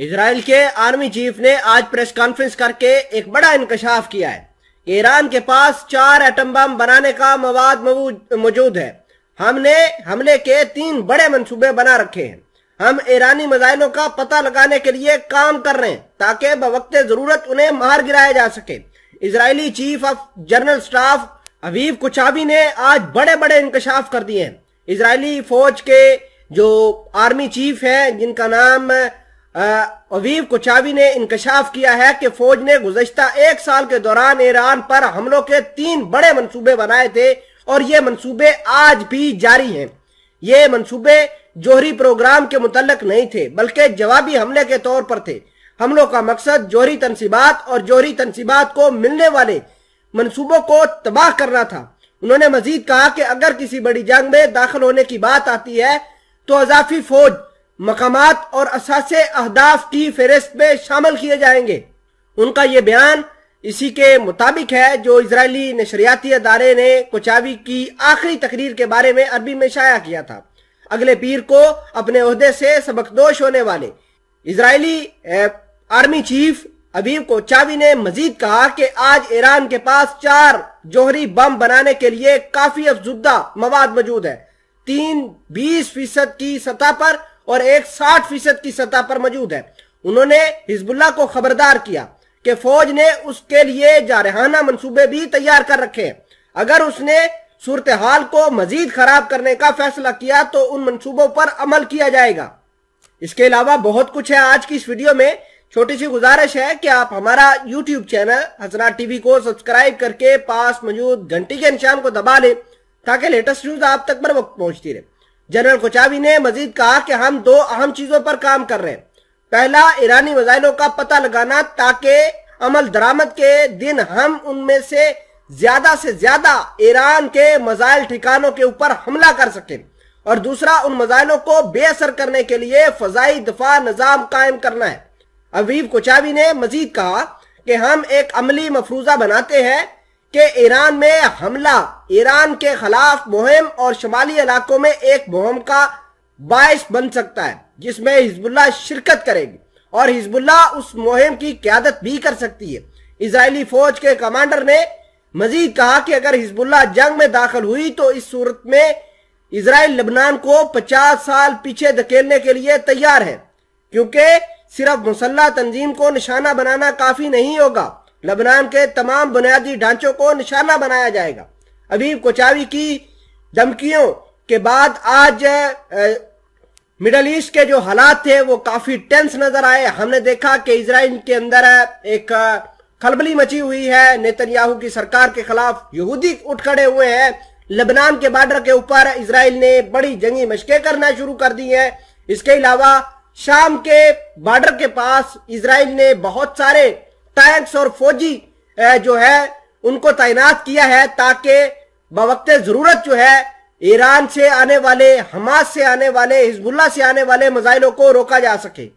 Israel के army chief ने आज प्रेस कॉन्फ्रेंस करके एक बड़ा इंकशाफ किया है कि ईरान के पास चार एटम बम बनाने का मवाद मौजूद है हमने हमले के तीन बड़े मंसूबे बना रखे हैं हम ईरानी मिजाइलों का पता लगाने के लिए काम कर रहे हैं ताकि बवक्त जरूरत उन्हें मार गिराया जा सके Israeli chief of general staff Aviv Kochavi ने आज बड़े बड़े इंकशाफ कर दिए हैं इसराइली फौज के जो आर्मी चीफ है जिनका नाम अवीब कुचावी ने इंकशाफ किया है कि फौज ने गुजशत एक साल के दौरान ईरान पर हमलों के तीन बड़े मनसूबे बनाए थे और ये मनसूबे आज भी जारी हैं ये मनसूबे जोहरी प्रोग्राम के मुतलक नहीं थे बल्कि जवाबी हमले के तौर पर थे हमलों का मकसद जोहरी तनसीबात और जोहरी तनसीबात को मिलने वाले मनसूबों को तबाह करना था उन्होंने मजीद कहा कि अगर किसी बड़ी जंग में दाखिल होने की बात आती है तो अजाफी फौज मकामात और असासे अहदाफ की फहरिस्त में शामिल किए जाएंगे उनका ये बयान इसी के मुताबिक है जो इसराइली नशरियाती अदारे ने कोचावी की आखिरी तकरीर के बारे में अरबी में शाया किया था अगले पीर को अपने अहदे से सबकदोश होने वाले Israeli army chief Aviv Kochavi ने मजीद कहा कि आज ईरान के पास चार जोहरी बम बनाने के लिए काफी अफजुदा मवाद मौजूद है तीन बीस फीसद की सतह पर और एक साठ फीसद की सतह पर मौजूद है उन्होंने हिजबुल्ला को खबरदार किया कि फौज ने उसके लिए जारहाना मंसूबे भी तैयार कर रखे हैं अगर उसने सूरत हाल को मजीद खराब करने का फैसला किया तो उन मंसूबों पर अमल किया जाएगा इसके अलावा बहुत कुछ है आज की इस वीडियो में छोटी सी गुजारिश है कि आप हमारा यूट्यूब चैनल हसना टीवी को सब्सक्राइब करके पास मौजूद घंटी के निशान को दबा लें ताकि लेटेस्ट न्यूज आप तक पर वक्त पहुंचती रहे जनरल कोचावी ने मजीद कहा कि हम दो अहम चीजों पर काम कर रहे हैं पहला ईरानी मिजाइलों का पता लगाना ताकि अमल दरामद के दिन हम उनमें से ज्यादा से ज्यादा ईरान के मजाइल ठिकानों के ऊपर हमला कर सकें और दूसरा उन मजाइलों को बेअसर करने के लिए फजाई दफा निजाम कायम करना है अवीब कोचावी ने मजीद कहा कि हम एक अमली मफरूजा बनाते हैं कि ईरान में हमला ईरान के खिलाफ मुहिम और शुमाली इलाकों में एक मुहिम का बायस बन सकता है जिसमें हिजबुल्ला शिरकत करेगी और हिजबुल्ला उस मुहिम की क्यादत भी कर सकती है इसराइली फौज के कमांडर ने मजीद कहा कि अगर हिजबुल्ला जंग में दाखिल हुई तो इस सूरत में इसराइल लबनान को 50 साल पीछे धकेलने के लिए तैयार है क्योंकि सिर्फ मुसल्ला तंजीम को निशाना बनाना काफी नहीं होगा लबनान के तमाम बुनियादी ढांचों को निशाना बनाया जाएगा अभी कोचावी की धमकियों के बाद आज मिडल ईस्ट के जो हालात थे वो काफी टेंस नजर आए हमने देखा कि इसराइल के अंदर एक खलबली मची हुई है नेतन्याहू की सरकार के खिलाफ यहूदी उठ खड़े हुए हैं लेबनान के बॉर्डर के ऊपर इसराइल ने बड़ी जंगी मशकें करना शुरू कर दी है इसके अलावा शाम के बॉर्डर के पास इसराइल ने बहुत सारे टैंक्स और फौजी जो है उनको तैनात किया है ताकि बवकते जरूरत जो है ईरान से आने वाले हमास से आने वाले हिजबुल्ला से आने वाले मिजाइलों को रोका जा सके